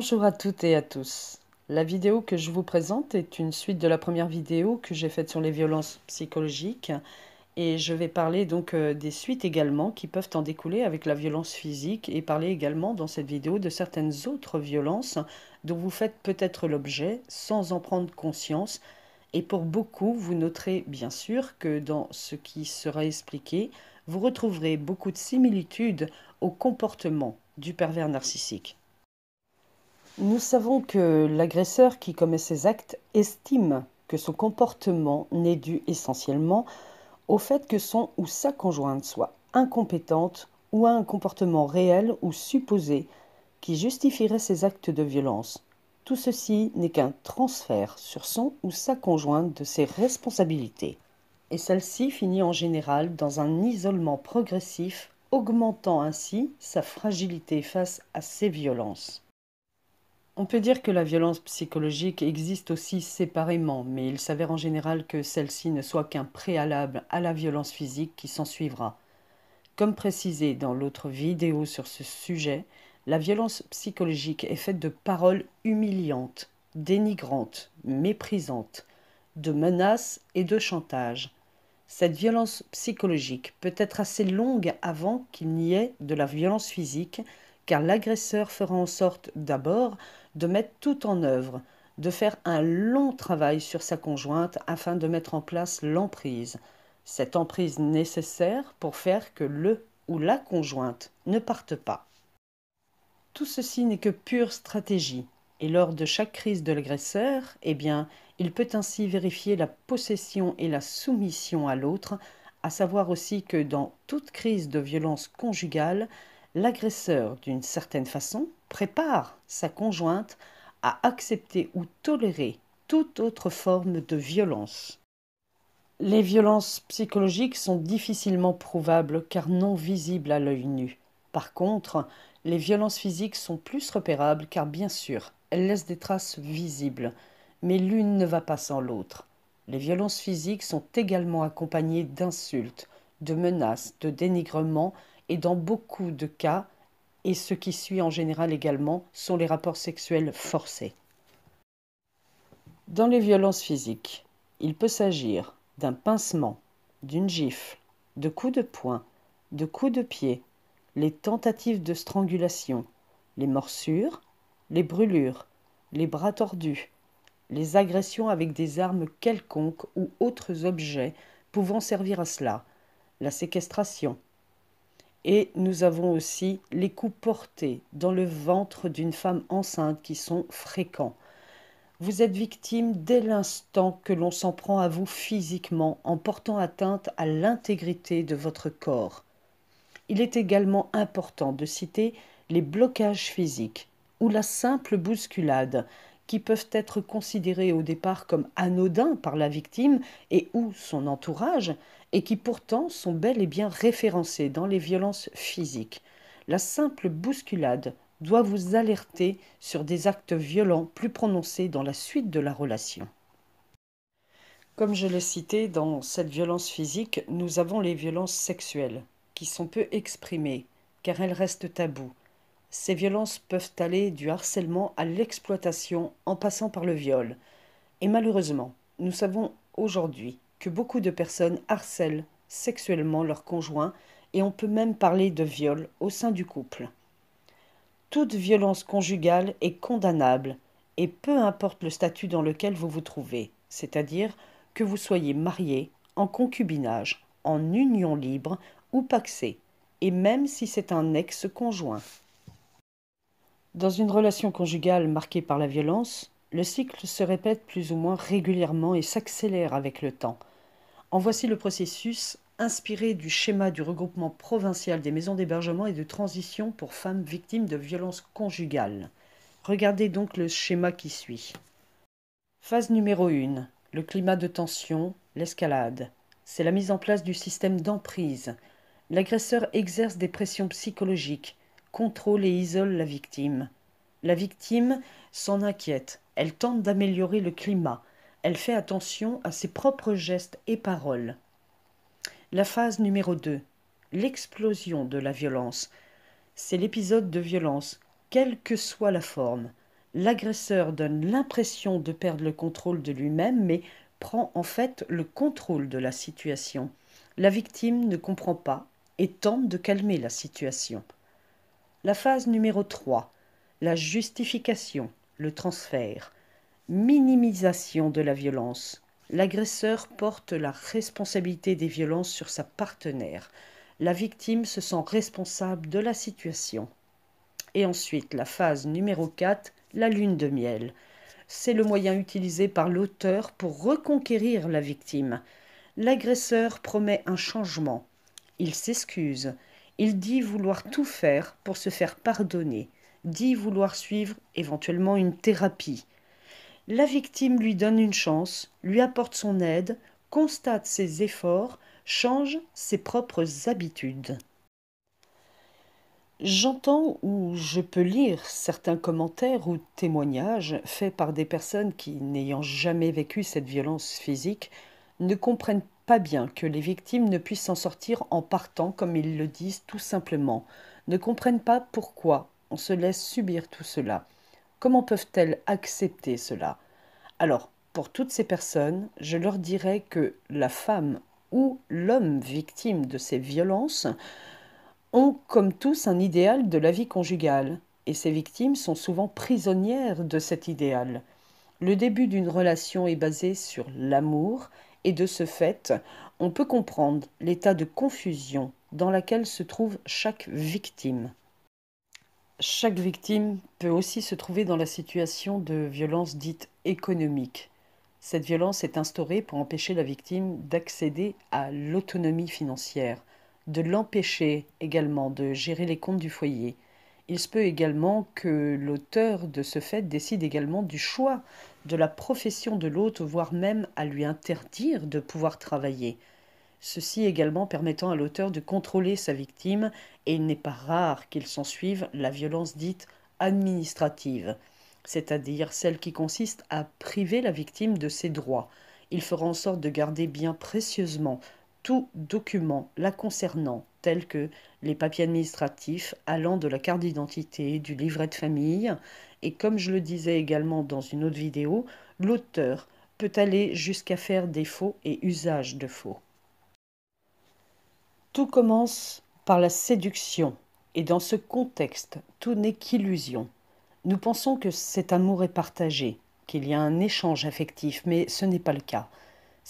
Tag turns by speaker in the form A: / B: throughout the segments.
A: Bonjour à toutes et à tous. La vidéo que je vous présente est une suite de la première vidéo que j'ai faite sur les violences psychologiques et je vais parler donc euh, des suites également qui peuvent en découler avec la violence physique et parler également dans cette vidéo de certaines autres violences dont vous faites peut-être l'objet sans en prendre conscience et pour beaucoup vous noterez bien sûr que dans ce qui sera expliqué vous retrouverez beaucoup de similitudes au comportement du pervers narcissique. Nous savons que l'agresseur qui commet ces actes estime que son comportement n'est dû essentiellement au fait que son ou sa conjointe soit incompétente ou à un comportement réel ou supposé qui justifierait ses actes de violence. Tout ceci n'est qu'un transfert sur son ou sa conjointe de ses responsabilités. Et celle-ci finit en général dans un isolement progressif, augmentant ainsi sa fragilité face à ces violences. On peut dire que la violence psychologique existe aussi séparément, mais il s'avère en général que celle-ci ne soit qu'un préalable à la violence physique qui s'ensuivra. Comme précisé dans l'autre vidéo sur ce sujet, la violence psychologique est faite de paroles humiliantes, dénigrantes, méprisantes, de menaces et de chantage. Cette violence psychologique peut être assez longue avant qu'il n'y ait de la violence physique, car l'agresseur fera en sorte d'abord de mettre tout en œuvre, de faire un long travail sur sa conjointe afin de mettre en place l'emprise, cette emprise nécessaire pour faire que le ou la conjointe ne parte pas. Tout ceci n'est que pure stratégie, et lors de chaque crise de l'agresseur, eh bien, il peut ainsi vérifier la possession et la soumission à l'autre, à savoir aussi que dans toute crise de violence conjugale, l'agresseur, d'une certaine façon, prépare sa conjointe à accepter ou tolérer toute autre forme de violence. Les violences psychologiques sont difficilement prouvables car non visibles à l'œil nu. Par contre, les violences physiques sont plus repérables car bien sûr, elles laissent des traces visibles, mais l'une ne va pas sans l'autre. Les violences physiques sont également accompagnées d'insultes, de menaces, de dénigrements et dans beaucoup de cas, et ce qui suit en général également, sont les rapports sexuels forcés. Dans les violences physiques, il peut s'agir d'un pincement, d'une gifle, de coups de poing, de coups de pied, les tentatives de strangulation, les morsures, les brûlures, les bras tordus, les agressions avec des armes quelconques ou autres objets pouvant servir à cela, la séquestration, et nous avons aussi les coups portés dans le ventre d'une femme enceinte qui sont fréquents. Vous êtes victime dès l'instant que l'on s'en prend à vous physiquement en portant atteinte à l'intégrité de votre corps. Il est également important de citer les blocages physiques ou la simple bousculade, qui peuvent être considérés au départ comme anodins par la victime et ou son entourage, et qui pourtant sont bel et bien référencés dans les violences physiques. La simple bousculade doit vous alerter sur des actes violents plus prononcés dans la suite de la relation. Comme je l'ai cité, dans cette violence physique, nous avons les violences sexuelles, qui sont peu exprimées, car elles restent taboues, ces violences peuvent aller du harcèlement à l'exploitation en passant par le viol. Et malheureusement, nous savons aujourd'hui que beaucoup de personnes harcèlent sexuellement leur conjoint et on peut même parler de viol au sein du couple. Toute violence conjugale est condamnable et peu importe le statut dans lequel vous vous trouvez, c'est-à-dire que vous soyez marié, en concubinage, en union libre ou paxé, et même si c'est un ex-conjoint. Dans une relation conjugale marquée par la violence, le cycle se répète plus ou moins régulièrement et s'accélère avec le temps. En voici le processus inspiré du schéma du regroupement provincial des maisons d'hébergement et de transition pour femmes victimes de violences conjugales. Regardez donc le schéma qui suit. Phase numéro 1. Le climat de tension, l'escalade. C'est la mise en place du système d'emprise. L'agresseur exerce des pressions psychologiques, contrôle et isole la victime. La victime s'en inquiète, elle tente d'améliorer le climat, elle fait attention à ses propres gestes et paroles. La phase numéro 2. L'explosion de la violence. C'est l'épisode de violence, quelle que soit la forme. L'agresseur donne l'impression de perdre le contrôle de lui-même, mais prend en fait le contrôle de la situation. La victime ne comprend pas et tente de calmer la situation. La phase numéro 3, la justification, le transfert, minimisation de la violence. L'agresseur porte la responsabilité des violences sur sa partenaire. La victime se sent responsable de la situation. Et ensuite, la phase numéro 4, la lune de miel. C'est le moyen utilisé par l'auteur pour reconquérir la victime. L'agresseur promet un changement. Il s'excuse. Il dit vouloir tout faire pour se faire pardonner, dit vouloir suivre éventuellement une thérapie. La victime lui donne une chance, lui apporte son aide, constate ses efforts, change ses propres habitudes. J'entends ou je peux lire certains commentaires ou témoignages faits par des personnes qui, n'ayant jamais vécu cette violence physique, ne comprennent bien que les victimes ne puissent s'en sortir en partant, comme ils le disent tout simplement, ne comprennent pas pourquoi on se laisse subir tout cela. Comment peuvent-elles accepter cela Alors, pour toutes ces personnes, je leur dirais que la femme ou l'homme victime de ces violences ont comme tous un idéal de la vie conjugale, et ces victimes sont souvent prisonnières de cet idéal. Le début d'une relation est basé sur l'amour et de ce fait, on peut comprendre l'état de confusion dans laquelle se trouve chaque victime. Chaque victime peut aussi se trouver dans la situation de violence dite économique. Cette violence est instaurée pour empêcher la victime d'accéder à l'autonomie financière, de l'empêcher également de gérer les comptes du foyer, il se peut également que l'auteur de ce fait décide également du choix de la profession de l'hôte, voire même à lui interdire de pouvoir travailler. Ceci également permettant à l'auteur de contrôler sa victime, et il n'est pas rare qu'il s'en suive la violence dite administrative, c'est-à-dire celle qui consiste à priver la victime de ses droits. Il fera en sorte de garder bien précieusement tout document la concernant, tels que les papiers administratifs allant de la carte d'identité, du livret de famille. Et comme je le disais également dans une autre vidéo, l'auteur peut aller jusqu'à faire des faux et usage de faux. Tout commence par la séduction, et dans ce contexte, tout n'est qu'illusion. Nous pensons que cet amour est partagé, qu'il y a un échange affectif, mais ce n'est pas le cas.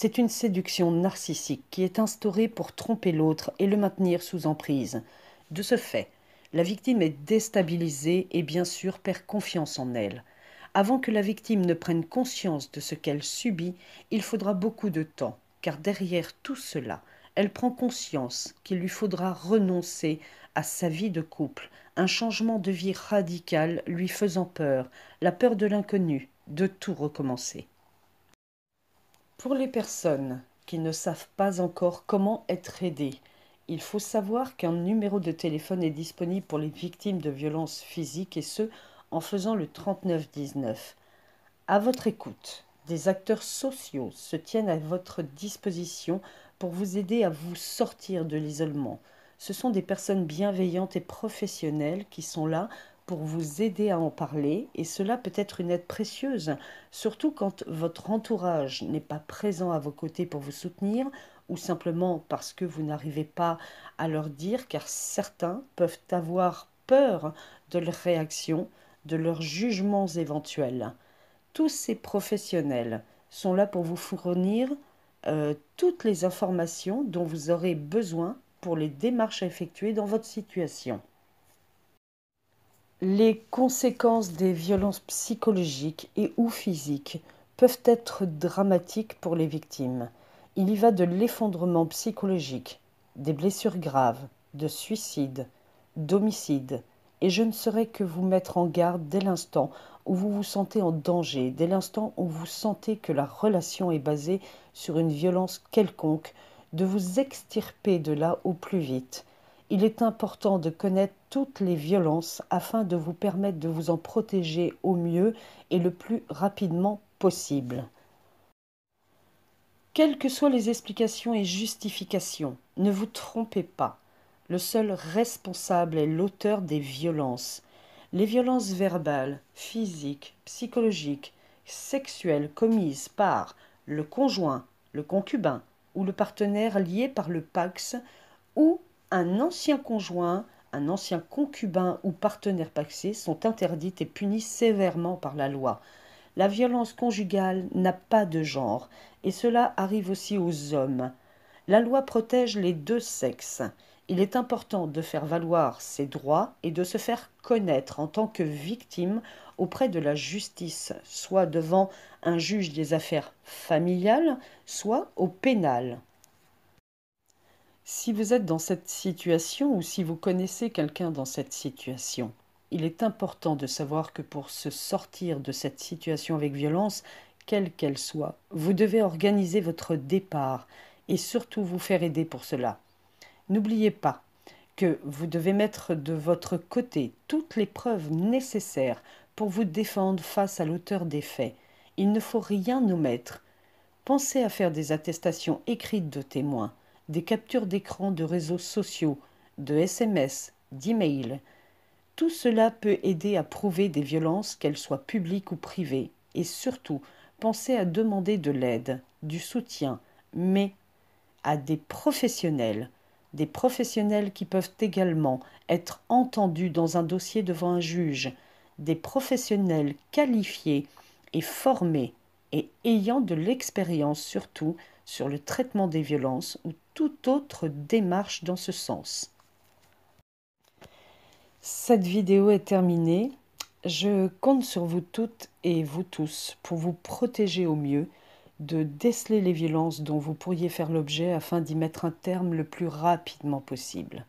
A: C'est une séduction narcissique qui est instaurée pour tromper l'autre et le maintenir sous emprise. De ce fait, la victime est déstabilisée et bien sûr perd confiance en elle. Avant que la victime ne prenne conscience de ce qu'elle subit, il faudra beaucoup de temps, car derrière tout cela, elle prend conscience qu'il lui faudra renoncer à sa vie de couple, un changement de vie radical lui faisant peur, la peur de l'inconnu, de tout recommencer. Pour les personnes qui ne savent pas encore comment être aidées, il faut savoir qu'un numéro de téléphone est disponible pour les victimes de violences physiques et ce, en faisant le 3919. À votre écoute, des acteurs sociaux se tiennent à votre disposition pour vous aider à vous sortir de l'isolement. Ce sont des personnes bienveillantes et professionnelles qui sont là pour vous aider à en parler et cela peut être une aide précieuse, surtout quand votre entourage n'est pas présent à vos côtés pour vous soutenir ou simplement parce que vous n'arrivez pas à leur dire car certains peuvent avoir peur de leur réaction, de leurs jugements éventuels. Tous ces professionnels sont là pour vous fournir euh, toutes les informations dont vous aurez besoin pour les démarches à effectuer dans votre situation. Les conséquences des violences psychologiques et ou physiques peuvent être dramatiques pour les victimes. Il y va de l'effondrement psychologique, des blessures graves, de suicides, d'homicides. Et je ne saurais que vous mettre en garde dès l'instant où vous vous sentez en danger, dès l'instant où vous sentez que la relation est basée sur une violence quelconque, de vous extirper de là au plus vite il est important de connaître toutes les violences afin de vous permettre de vous en protéger au mieux et le plus rapidement possible. Quelles que soient les explications et justifications, ne vous trompez pas. Le seul responsable est l'auteur des violences. Les violences verbales, physiques, psychologiques, sexuelles commises par le conjoint, le concubin ou le partenaire lié par le Pax ou un ancien conjoint, un ancien concubin ou partenaire paxé sont interdits et punis sévèrement par la loi. La violence conjugale n'a pas de genre, et cela arrive aussi aux hommes. La loi protège les deux sexes. Il est important de faire valoir ses droits et de se faire connaître en tant que victime auprès de la justice, soit devant un juge des affaires familiales, soit au pénal. Si vous êtes dans cette situation ou si vous connaissez quelqu'un dans cette situation, il est important de savoir que pour se sortir de cette situation avec violence, quelle qu'elle soit, vous devez organiser votre départ et surtout vous faire aider pour cela. N'oubliez pas que vous devez mettre de votre côté toutes les preuves nécessaires pour vous défendre face à l'auteur des faits. Il ne faut rien omettre. Pensez à faire des attestations écrites de témoins des captures d'écran de réseaux sociaux, de SMS, de d'emails. Tout cela peut aider à prouver des violences, qu'elles soient publiques ou privées. Et surtout, pensez à demander de l'aide, du soutien, mais à des professionnels. Des professionnels qui peuvent également être entendus dans un dossier devant un juge. Des professionnels qualifiés et formés et ayant de l'expérience surtout sur le traitement des violences ou autre démarche dans ce sens. Cette vidéo est terminée. Je compte sur vous toutes et vous tous pour vous protéger au mieux, de déceler les violences dont vous pourriez faire l'objet afin d'y mettre un terme le plus rapidement possible.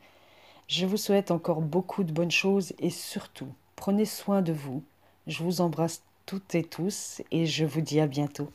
A: Je vous souhaite encore beaucoup de bonnes choses et surtout, prenez soin de vous. Je vous embrasse toutes et tous et je vous dis à bientôt.